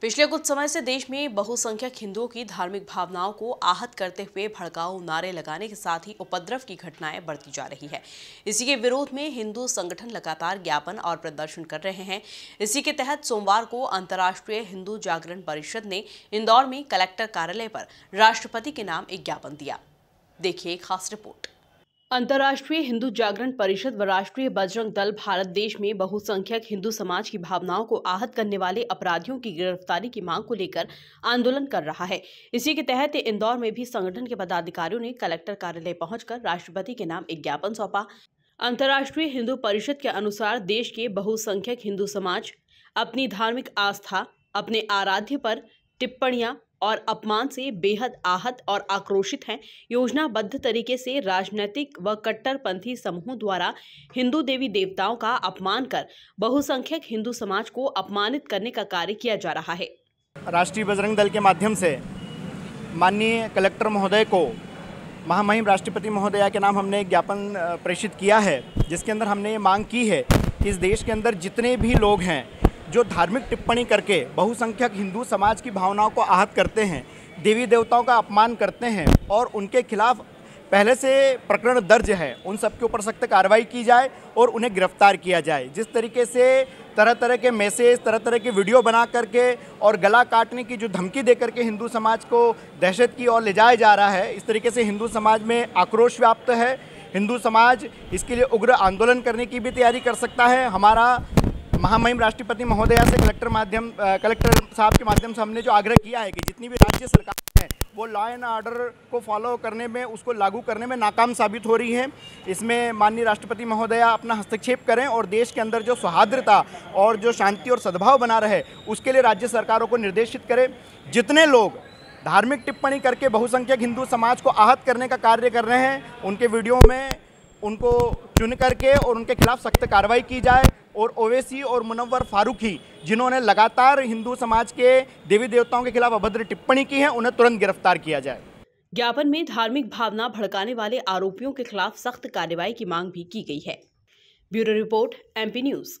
पिछले कुछ समय से देश में बहुसंख्यक हिंदुओं की धार्मिक भावनाओं को आहत करते हुए भड़काऊ नारे लगाने के साथ ही उपद्रव की घटनाएं बढ़ती जा रही है इसी के विरोध में हिंदू संगठन लगातार ज्ञापन और प्रदर्शन कर रहे हैं इसी के तहत सोमवार को अंतर्राष्ट्रीय हिंदू जागरण परिषद ने इंदौर में कलेक्टर कार्यालय पर राष्ट्रपति के नाम एक ज्ञापन दिया देखिए खास रिपोर्ट अंतर्राष्ट्रीय हिंदू जागरण परिषद व राष्ट्रीय बजरंग दल भारत देश में बहुसंख्यक हिंदू समाज की भावनाओं को आहत करने वाले अपराधियों की गिरफ्तारी की मांग को लेकर आंदोलन कर रहा है इसी के तहत इंदौर में भी संगठन के पदाधिकारियों ने कलेक्टर कार्यालय पहुंचकर राष्ट्रपति के नाम एक ज्ञापन सौंपा अंतर्राष्ट्रीय हिंदू परिषद के अनुसार देश के बहुसंख्यक हिंदू समाज अपनी धार्मिक आस्था अपने आराध्य पर टिप्पणियां और अपमान से बेहद आहत और आक्रोशित हैं योजनाबद्ध तरीके से राजनीतिक व कट्टरपंथी समूह द्वारा हिंदू देवी देवताओं का अपमान कर बहुसंख्यक हिंदू समाज को अपमानित करने का कार्य किया जा रहा है राष्ट्रीय बजरंग दल के माध्यम से माननीय कलेक्टर महोदय को महामहिम राष्ट्रपति महोदया के नाम हमने एक ज्ञापन प्रेषित किया है जिसके अंदर हमने ये मांग की है कि इस देश के अंदर जितने भी लोग हैं जो धार्मिक टिप्पणी करके बहुसंख्यक हिंदू समाज की भावनाओं को आहत करते हैं देवी देवताओं का अपमान करते हैं और उनके खिलाफ पहले से प्रकरण दर्ज है उन सबके ऊपर सख्त कार्रवाई की जाए और उन्हें गिरफ्तार किया जाए जिस तरीके से तरह तरह के मैसेज तरह तरह के वीडियो बना करके और गला काटने की जो धमकी दे करके हिंदू समाज को दहशत की ओर ले जाया जा रहा है इस तरीके से हिंदू समाज में आक्रोश व्याप्त है हिंदू समाज इसके लिए उग्र आंदोलन करने की भी तैयारी कर सकता है हमारा महामहिम राष्ट्रपति महोदया से कलेक्टर माध्यम कलेक्टर साहब के माध्यम से हमने जो आग्रह किया है कि जितनी भी राज्य सरकार है वो लॉ एंड ऑर्डर को फॉलो करने में उसको लागू करने में नाकाम साबित हो रही है इसमें माननीय राष्ट्रपति महोदया अपना हस्तक्षेप करें और देश के अंदर जो सौहार्द्रता और जो शांति और सद्भाव बना रहे उसके लिए राज्य सरकारों को निर्देशित करें जितने लोग धार्मिक टिप्पणी करके बहुसंख्यक हिंदू समाज को आहत करने का कार्य कर रहे हैं उनके वीडियो में उनको चुन करके और उनके खिलाफ सख्त कार्रवाई की जाए और ओवैसी और मुनवर फारूकी जिन्होंने लगातार हिंदू समाज के देवी देवताओं के खिलाफ अभद्र टिप्पणी की है उन्हें तुरंत गिरफ्तार किया जाए ज्ञापन में धार्मिक भावना भड़काने वाले आरोपियों के खिलाफ सख्त कार्रवाई की मांग भी की गई है ब्यूरो रिपोर्ट एमपी न्यूज़